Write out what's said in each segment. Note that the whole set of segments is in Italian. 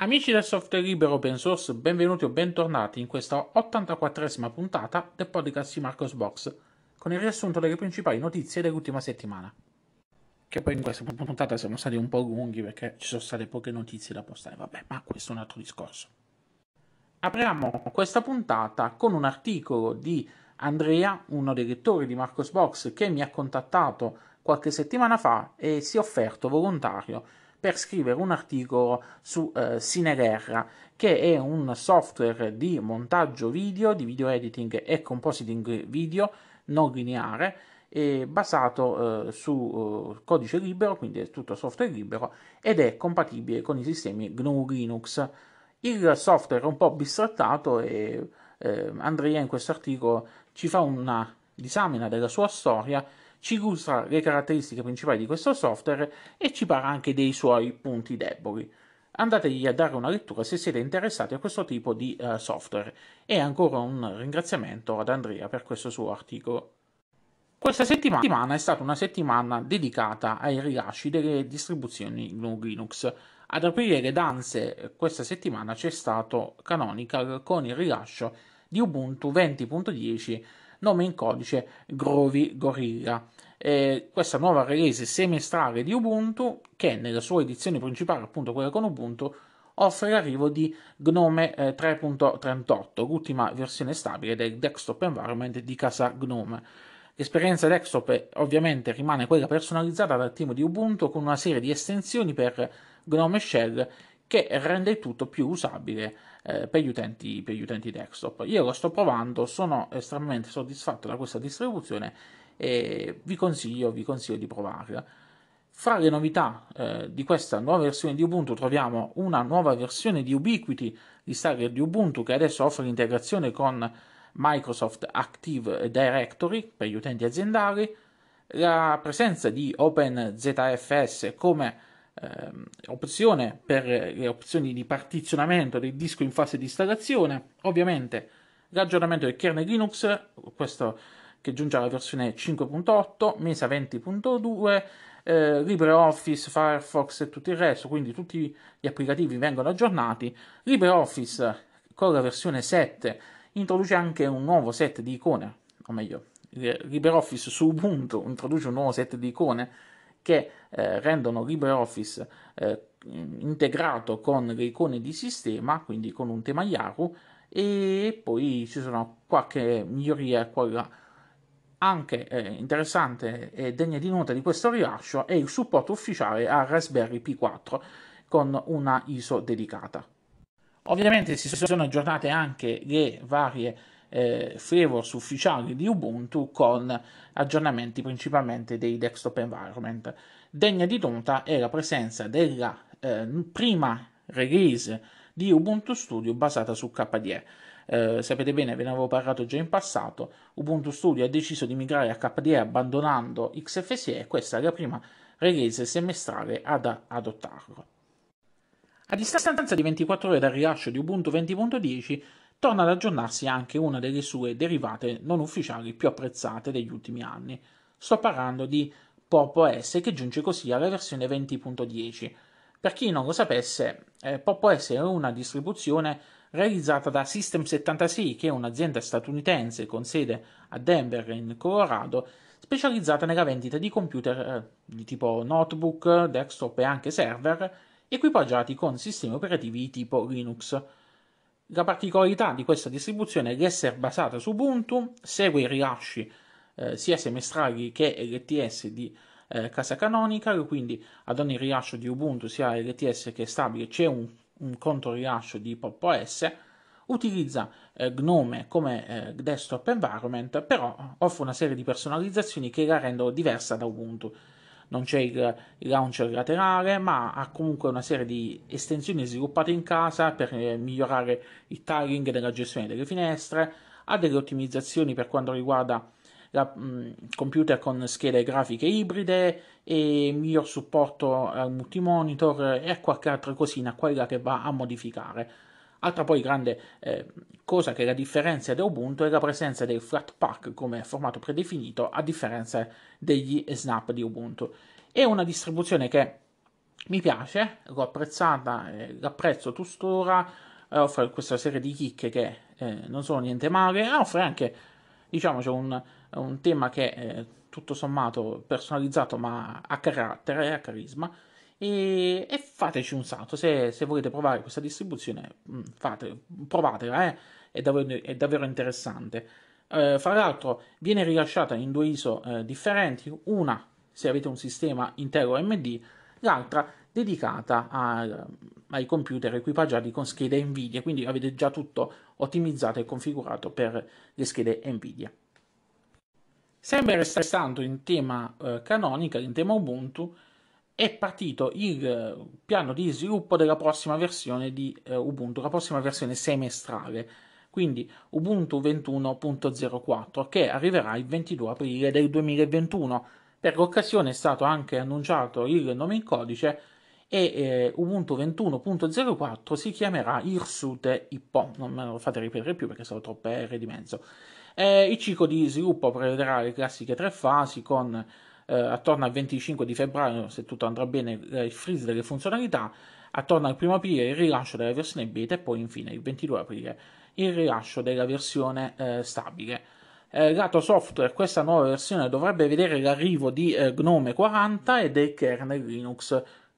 Amici del software libero open source, benvenuti o bentornati in questa 84esima puntata del podcast di Marcos Box, con il riassunto delle principali notizie dell'ultima settimana. Che poi in questa puntata siamo stati un po' lunghi perché ci sono state poche notizie da postare, vabbè, ma questo è un altro discorso. Apriamo questa puntata con un articolo di Andrea, uno dei lettori di Marcos Box, che mi ha contattato qualche settimana fa e si è offerto volontario per scrivere un articolo su eh, Cineguerra, che è un software di montaggio video, di video editing e compositing video non lineare, basato eh, su eh, codice libero, quindi è tutto software libero, ed è compatibile con i sistemi GNU Linux. Il software è un po' bistrattato e eh, Andrea in questo articolo ci fa una disamina della sua storia ci illustra le caratteristiche principali di questo software e ci parla anche dei suoi punti deboli. Andategli a dare una lettura se siete interessati a questo tipo di uh, software e ancora un ringraziamento ad Andrea per questo suo articolo. Questa settimana è stata una settimana dedicata ai rilasci delle distribuzioni GNU Linux. Ad aprire le danze eh, questa settimana c'è stato Canonical con il rilascio di Ubuntu 20.10 nome in codice Groovy Gorilla. Eh, questa nuova release semestrale di Ubuntu che nella sua edizione principale, appunto quella con Ubuntu, offre l'arrivo di Gnome 3.38, eh, l'ultima versione stabile del desktop environment di casa Gnome. L'esperienza desktop eh, ovviamente rimane quella personalizzata dal team di Ubuntu con una serie di estensioni per Gnome Shell che rende il tutto più usabile eh, per, gli utenti, per, gli utenti, desktop. Io lo sto provando, sono estremamente soddisfatto da questa distribuzione e vi consiglio, vi consiglio di provarla. Fra le novità eh, di questa nuova versione di Ubuntu troviamo una nuova versione di Ubiquiti, di Stargate di Ubuntu, che adesso offre l'integrazione con Microsoft Active Directory per gli utenti aziendali, la presenza di OpenZFS come Ehm, opzione per eh, le opzioni di partizionamento del disco in fase di installazione, ovviamente l'aggiornamento del kernel Linux, questo che giunge alla versione 5.8, Mesa 20.2, eh, LibreOffice, Firefox e tutto il resto, quindi tutti gli applicativi vengono aggiornati. LibreOffice con la versione 7 introduce anche un nuovo set di icone, o meglio, LibreOffice su Ubuntu introduce un nuovo set di icone che eh, rendono LibreOffice eh, integrato con le icone di sistema, quindi con un tema Yahoo, e poi ci sono qualche miglioria, quella anche eh, interessante e degna di nota di questo rilascio è il supporto ufficiale a Raspberry Pi 4 con una ISO dedicata. Ovviamente si sono aggiornate anche le varie eh, flavors ufficiali di Ubuntu con aggiornamenti principalmente dei desktop environment. Degna di nota è la presenza della eh, prima release di Ubuntu Studio basata su KDE. Eh, sapete bene, ve ne avevo parlato già in passato, Ubuntu Studio ha deciso di migrare a KDE abbandonando XFSE e questa è la prima release semestrale ad adottarlo. A distanza di 24 ore dal rilascio di Ubuntu 20.10, torna ad aggiornarsi anche una delle sue derivate non ufficiali più apprezzate degli ultimi anni. Sto parlando di Pop OS che giunge così alla versione 20.10. Per chi non lo sapesse, eh, Pop OS è una distribuzione realizzata da System76, che è un'azienda statunitense con sede a Denver in Colorado, specializzata nella vendita di computer eh, di tipo notebook, desktop e anche server, equipaggiati con sistemi operativi di tipo Linux. La particolarità di questa distribuzione è l'essere basata su Ubuntu, segue i rilasci eh, sia semestrali che LTS di eh, Casa Canonical, quindi ad ogni rilascio di Ubuntu, sia LTS che stabile, c'è un, un conto rilascio di Pop OS, utilizza eh, Gnome come eh, desktop environment, però offre una serie di personalizzazioni che la rendono diversa da Ubuntu non c'è il, il launcher laterale, ma ha comunque una serie di estensioni sviluppate in casa per eh, migliorare il tiling della gestione delle finestre, ha delle ottimizzazioni per quanto riguarda la, mh, mm, computer con schede grafiche ibride e miglior supporto al multimonitor e a qualche altra cosina, quella che va a modificare Altra poi grande eh, cosa che la differenza di Ubuntu è la presenza del Flatpak come formato predefinito a differenza degli snap di Ubuntu. È una distribuzione che mi piace, l'ho apprezzata, eh, l'apprezzo tuttora, eh, offre questa serie di chicche che eh, non sono niente male, offre anche, diciamoci, un, un tema che è eh, tutto sommato personalizzato ma a carattere e a carisma e, e fateci un salto se, se, volete provare questa distribuzione, mm, fate, provatela, eh? è, davvero, è davvero interessante. Eh, fra l'altro viene rilasciata in due ISO eh, differenti, una se avete un sistema intero AMD, l'altra dedicata a, mm, ai computer equipaggiati con schede Nvidia, quindi avete già tutto ottimizzato e configurato per le schede Nvidia. Sempre restando in tema eh, canonica, in tema Ubuntu, è partito il eh, piano di sviluppo della prossima versione di eh, Ubuntu, la prossima versione semestrale, quindi Ubuntu 21.04 che arriverà il 22 aprile del 2021. Per l'occasione è stato anche annunciato il nome in codice e eh, Ubuntu 21.04 si chiamerà Irsute Ippo. non me lo fate ripetere più perché sono troppe R di mezzo. Eh, il ciclo di sviluppo prevederà le classiche tre fasi con eh, attorno al 25 di febbraio, se tutto andrà bene, eh, il freeze delle funzionalità, attorno al 1 aprile il rilascio della versione beta e poi infine il 22 aprile il rilascio della versione eh, stabile. Eh, lato software, questa nuova versione dovrebbe vedere l'arrivo di eh, Gnome 40 e del kernel Linux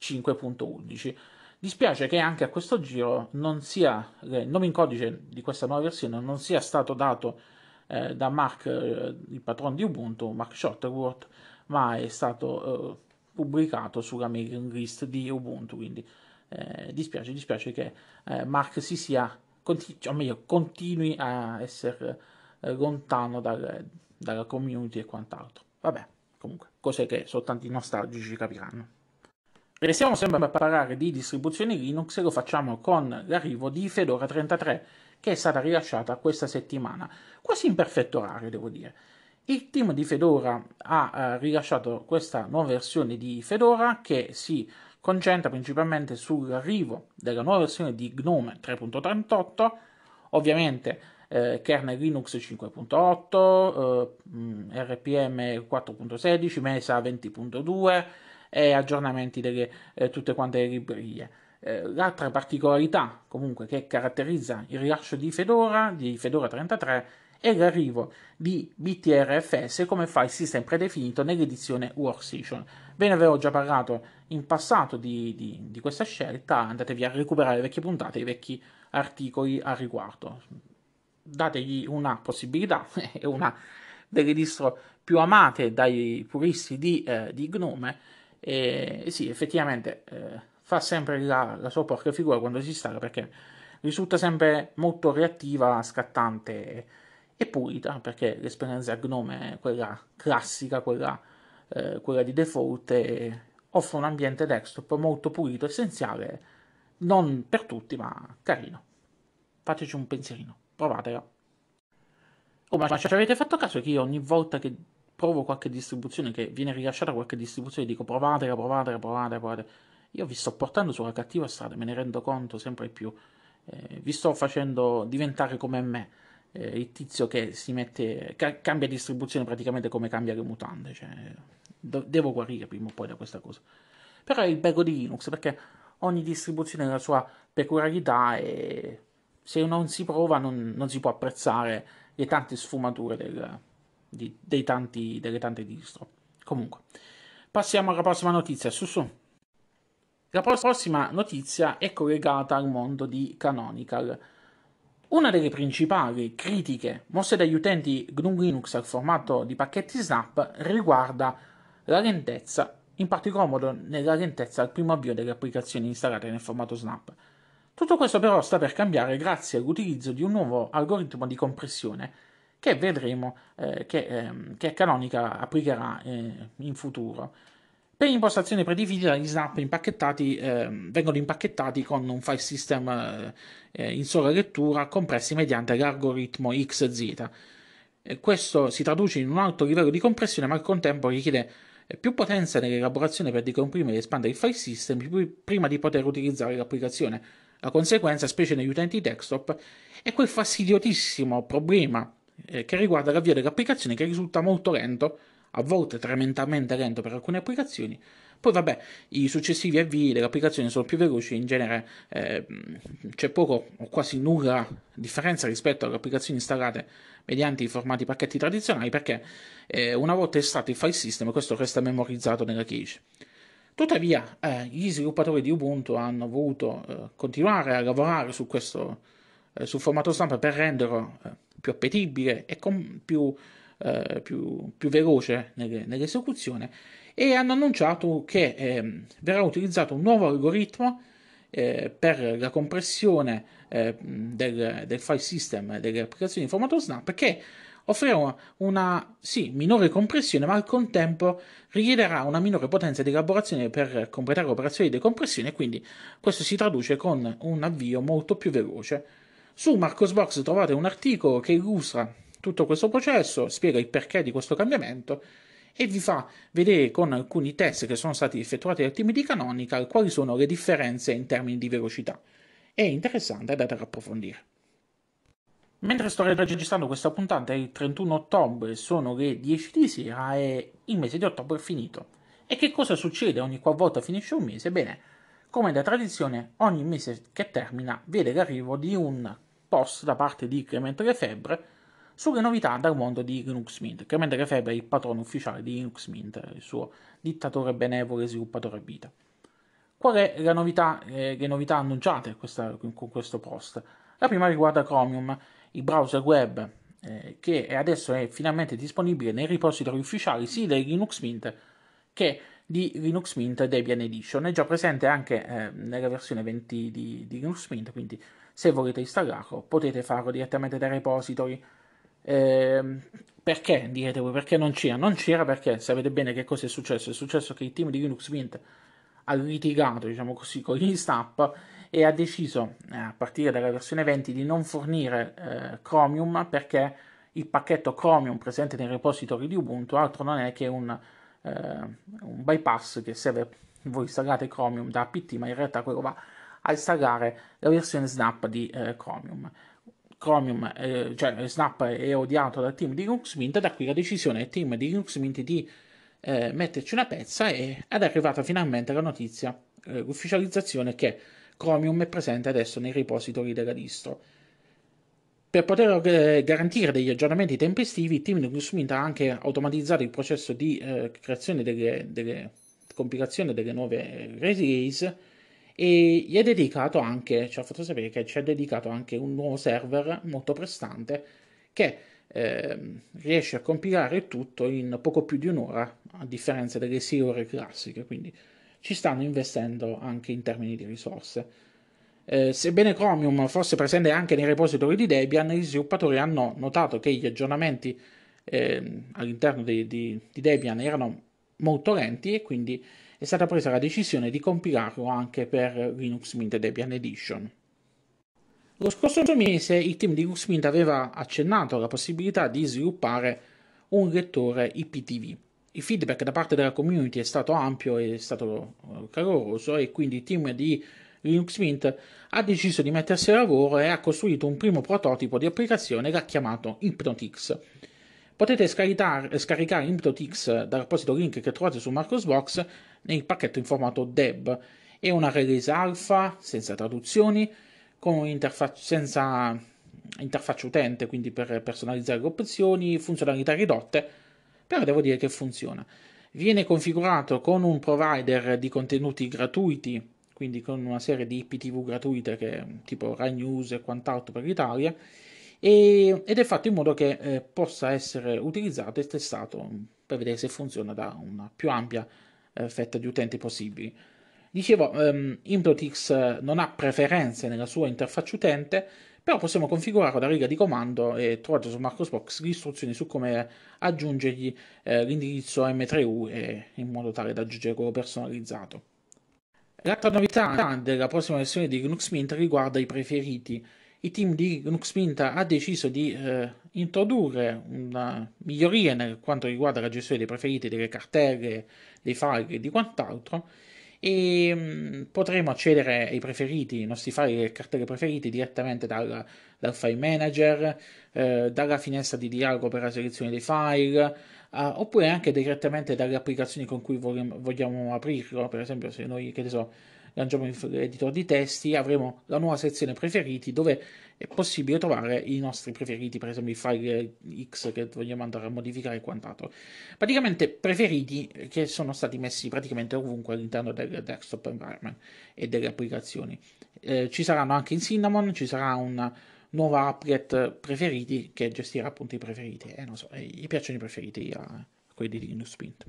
5.11. Dispiace che anche a questo giro sia, eh, il nome in codice di questa nuova versione non sia stato dato eh, da Mark, il patron di Ubuntu, Mark Shotworth, ma è stato eh, pubblicato sulla mailing list di Ubuntu, quindi eh, dispiace, dispiace che eh, Mark si sia, conti- cioè, o meglio, continui a essere lontano dal, dalla community e quant'altro. Vabbè, comunque, cose che soltanto i nostalgici capiranno. Restiamo sempre a parlare di distribuzioni Linux e lo facciamo con l'arrivo di Fedora 33 che è stata rilasciata questa settimana, quasi in perfetto orario devo dire. Il team di Fedora ha eh, rilasciato questa nuova versione di Fedora che si concentra principalmente sull'arrivo della nuova versione di GNOME 3.38, ovviamente eh, kernel Linux 5.8, eh, RPM mm, 4.16, Mesa 20.2 e aggiornamenti delle eh, tutte quante le librerie eh, l'altra particolarità comunque che caratterizza il rilascio di Fedora, di Fedora 33, e l'arrivo di BTRFS come file system predefinito nell'edizione Workstation. Ve ne avevo già parlato in passato di, di, di questa scelta, andatevi a recuperare le vecchie puntate e i vecchi articoli a riguardo. Dategli una possibilità è una delle distro più amate dai puristi di, eh, di Gnome. E sì, effettivamente eh, fa sempre la, la sua porca figura quando si installa perché risulta sempre molto reattiva, scattante e pulita perché l'esperienza Gnome è quella classica, quella, eh, quella di default offre un ambiente desktop molto pulito, essenziale, non per tutti ma carino. Fateci un pensierino, provatela. Oh, ma ci avete fatto caso che io ogni volta che provo qualche distribuzione, che viene rilasciata qualche distribuzione, dico provatela, provatela, provatela, provatela. Io vi sto portando sulla cattiva strada, me ne rendo conto sempre di più. Eh, vi sto facendo diventare come me eh, il tizio che si mette, ca- cambia distribuzione praticamente come cambia le mutande. Cioè, do- devo guarire prima o poi da questa cosa. Però è il bello di Linux perché ogni distribuzione ha la sua peculiarità e se non si prova non, non si può apprezzare le tante sfumature del, di, dei tanti, delle tante distro. Comunque, passiamo alla prossima notizia. Su su. La prossima notizia è collegata al mondo di Canonical una delle principali critiche mosse dagli utenti GNU Linux al formato di pacchetti Snap riguarda la lentezza, in particolar modo nella lentezza al primo avvio delle applicazioni installate nel formato Snap. Tutto questo però sta per cambiare grazie all'utilizzo di un nuovo algoritmo di compressione che vedremo eh, che, eh, che Canonica applicherà eh, in futuro. Per impostazioni predefinita, gli snap impacchettati eh, vengono impacchettati con un file system eh, eh in sola lettura compressi mediante l'algoritmo XZ. E questo si traduce in un alto livello di compressione, ma al contempo richiede eh, più potenza nell'elaborazione per decomprimere e espandere il file system prima di poter utilizzare l'applicazione. La conseguenza, specie negli utenti desktop, è quel fastidiosissimo problema eh, che riguarda l'avvio dell'applicazione che risulta molto lento a volte tremendamente lento per alcune applicazioni. Poi vabbè, i successivi avvii delle applicazioni sono più veloci, in genere eh, c'è poco o quasi nulla differenza rispetto alle applicazioni installate mediante i formati pacchetti tradizionali perché eh, una volta estratto il file system questo resta memorizzato nella cache. Tuttavia eh, gli sviluppatori di Ubuntu hanno voluto eh, continuare a lavorare su questo, eh, sul formato stampa per renderlo eh, più appetibile e con più eh, più, più, veloce nelle, nell'esecuzione e hanno annunciato che eh, verrà utilizzato un nuovo algoritmo eh, per la compressione eh, del, del, file system delle applicazioni in formato snap che offrirà una sì, minore compressione ma al contempo richiederà una minore potenza di elaborazione per completare operazioni di decompressione quindi questo si traduce con un avvio molto più veloce su Marcosbox trovate un articolo che illustra tutto questo processo, spiega il perché di questo cambiamento e vi fa vedere con alcuni test che sono stati effettuati dal team di Canonical quali sono le differenze in termini di velocità. È interessante da approfondire. Mentre sto registrando questa puntata è il 31 ottobre, sono le 10 di sera e il mese di ottobre è finito. E che cosa succede ogni qualvolta finisce un mese? Bene, come da tradizione, ogni mese che termina vede l'arrivo di un post da parte di Clemente Lefebvre sulle novità dal mondo di Linux Mint. che Chiaramente Refeb è il patrono ufficiale di Linux Mint, il suo dittatore benevole e sviluppatore a vita. Qual è la novità, eh, le novità annunciate questa, con questo post? La prima riguarda Chromium, il browser web eh, che adesso è finalmente disponibile nei repository ufficiali sia di Linux Mint che di Linux Mint Debian Edition. È già presente anche eh, nella versione 20 di, di Linux Mint, quindi se volete installarlo potete farlo direttamente dai repository eh, perché direte voi? Perché non c'era? Non c'era perché sapete bene che cosa è successo? È successo che il team di Linux Mint ha litigato, diciamo così, con gli Snap e ha deciso, eh, a partire dalla versione 20, di non fornire eh, Chromium perché il pacchetto Chromium presente nel repository di Ubuntu altro non è che un, eh, un bypass che serve, voi installate Chromium da apt, ma in realtà quello va a installare la versione Snap di eh, Chromium. Chromium, eh, cioè eh, Snap è odiato dal team di Linux Mint, da qui la decisione del team di Linux Mint di eh, metterci una pezza e, ed è arrivata finalmente la notizia, eh, l'ufficializzazione che Chromium è presente adesso nei repository della distro. Per poter eh, garantire degli aggiornamenti tempestivi, il team di Linux Mint ha anche automatizzato il processo di eh, creazione delle, delle compilazione delle nuove release e gli è dedicato anche, ci ha fatto sapere che ci ha dedicato anche un nuovo server molto prestante che eh, riesce a compilare tutto in poco più di un'ora, a differenza delle 6 ore classiche, quindi ci stanno investendo anche in termini di risorse. Eh, sebbene Chromium fosse presente anche nei repository di Debian, gli sviluppatori hanno notato che gli aggiornamenti eh, all'interno di, di, di Debian erano molto lenti e quindi è stata presa la decisione di compilarlo anche per Linux Mint Debian Edition. Lo scorso mese il team di Linux Mint aveva accennato alla possibilità di sviluppare un lettore IPTV. Il feedback da parte della community è stato ampio e è stato eh, caloroso e quindi il team di Linux Mint ha deciso di mettersi al lavoro e ha costruito un primo prototipo di applicazione che ha chiamato HypnotX potete scaricare, scaricare InputX eh, dal apposito link che trovate su Marcosbox nel pacchetto in formato DEB. È una release alfa senza traduzioni, interfac- senza mm, interfaccia utente, quindi per personalizzare le opzioni, funzionalità ridotte, però devo dire che funziona. Viene configurato con un provider di contenuti gratuiti, quindi con una serie di IPTV gratuite che, mm, tipo Rai News e quant'altro per l'Italia, e, ed è fatto in modo che eh, possa essere utilizzato e testato per vedere se funziona da una più ampia eh, fetta di utenti possibili. Dicevo, ehm, Implotix non ha preferenze nella sua interfaccia utente, però possiamo configurarlo da riga di comando e trovate su Marcosbox le istruzioni su come aggiungergli eh, l'indirizzo M3U e, in modo tale da aggiungere quello personalizzato. L'altra novità della prossima versione di Linux Mint riguarda i preferiti il team di Linux Mint ha deciso di eh, introdurre una miglioria per quanto riguarda la gestione dei preferiti, delle cartelle, dei file e di quant'altro e mm, potremo accedere ai preferiti, ai nostri file e cartelle preferiti direttamente dal, dal file manager, eh, dalla finestra di dialogo per la selezione dei file, Uh, oppure anche direttamente dalle applicazioni con cui vogliamo, vogliamo aprirlo, per esempio se noi, che ne so, Lanciamo l'editor di testi, avremo la nuova sezione preferiti dove è possibile trovare i nostri preferiti, per esempio i file X che vogliamo andare a modificare e quant'altro. Praticamente preferiti che sono stati messi praticamente ovunque all'interno del desktop environment e delle applicazioni. Eh, ci saranno anche in Cinnamon, ci sarà una nuova applet preferiti che gestirà appunto i preferiti. Eh, non so, gli eh, piacciono i preferiti a quelli di Linux Mint.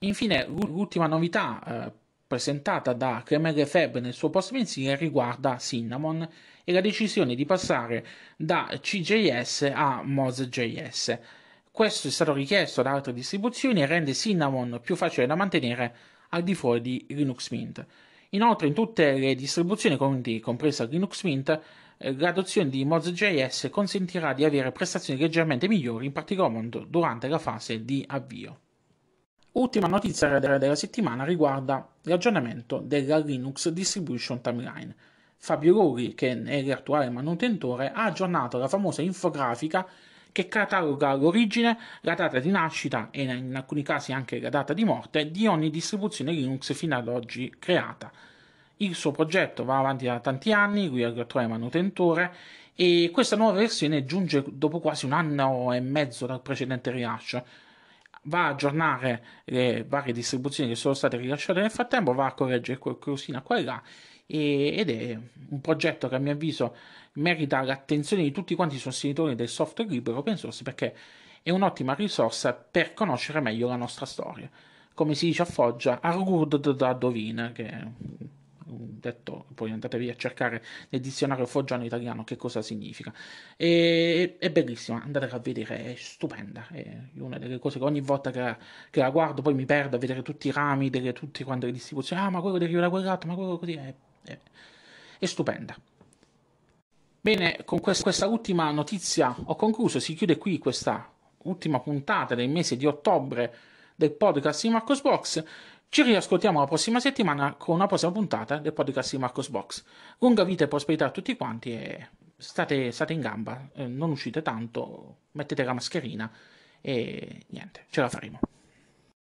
Infine, l'ultima novità eh, presentata da Creme Lefebvre nel suo post mensile riguarda Cinnamon e la decisione di passare da CJS a MozJS. Questo è stato richiesto da altre distribuzioni e rende Cinnamon più facile da mantenere al di fuori di Linux Mint. Inoltre in tutte le distribuzioni, quindi compresa Linux Mint, eh, l'adozione di MozJS consentirà di avere prestazioni leggermente migliori, in particolar modo durante la fase di avvio. Ultima notizia della settimana riguarda l'aggiornamento della Linux Distribution Timeline. Fabio Rori, che è l'attuale manutentore, ha aggiornato la famosa infografica che cataloga l'origine, la data di nascita e in alcuni casi anche la data di morte di ogni distribuzione Linux fino ad oggi creata. Il suo progetto va avanti da tanti anni, lui è l'attuale manutentore e questa nuova versione giunge dopo quasi un anno e mezzo dal precedente rilascio va a aggiornare le varie distribuzioni che sono state rilasciate nel frattempo, va a correggere qualcosina qua e là ed è un progetto che a mio avviso merita l'attenzione di tutti quanti i sostenitori del software libero open source perché è un'ottima risorsa per conoscere meglio la nostra storia. Come si dice a Foggia, Argurd da Dovin, che detto, poi andatevi a cercare nel dizionario foggiano italiano che cosa significa. E, è bellissima, andate a vedere, è stupenda, è una delle cose che ogni volta che la, che la guardo poi mi perdo a vedere tutti i rami, delle, tutte quante le distribuzioni, ah ma quello deriva da quell'altro, ma quello così, è, è, è stupenda. Bene, con quest- questa ultima notizia ho concluso, si chiude qui questa ultima puntata del mese di ottobre del podcast di Marcos Box. Ci riascoltiamo la prossima settimana con una prossima puntata del podcast di Marcos Box. Lunga vita e prosperità a tutti quanti e state, state in gamba, eh, non uscite tanto, mettete la mascherina e niente, ce la faremo.